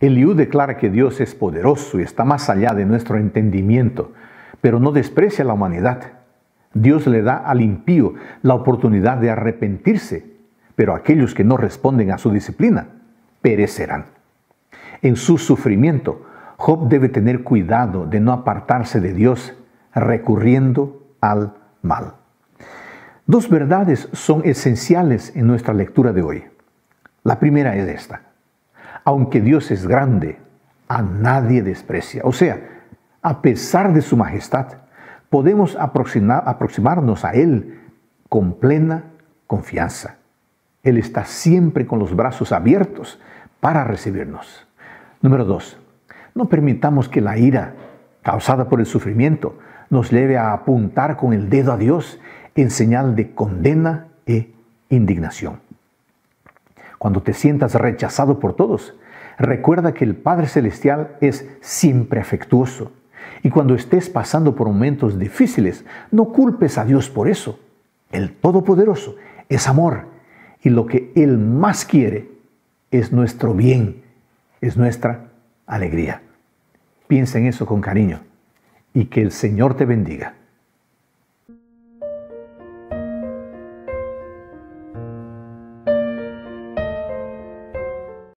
Eliú declara que Dios es poderoso y está más allá de nuestro entendimiento, pero no desprecia a la humanidad. Dios le da al impío la oportunidad de arrepentirse, pero aquellos que no responden a su disciplina perecerán. En su sufrimiento, Job debe tener cuidado de no apartarse de Dios recurriendo al mal. Dos verdades son esenciales en nuestra lectura de hoy. La primera es esta aunque Dios es grande, a nadie desprecia. O sea, a pesar de su majestad, podemos aproximarnos a Él con plena confianza. Él está siempre con los brazos abiertos para recibirnos. Número dos, no permitamos que la ira causada por el sufrimiento nos lleve a apuntar con el dedo a Dios en señal de condena e indignación cuando te sientas rechazado por todos, recuerda que el Padre Celestial es siempre afectuoso. Y cuando estés pasando por momentos difíciles, no culpes a Dios por eso. El Todopoderoso es amor y lo que Él más quiere es nuestro bien, es nuestra alegría. Piensa en eso con cariño y que el Señor te bendiga.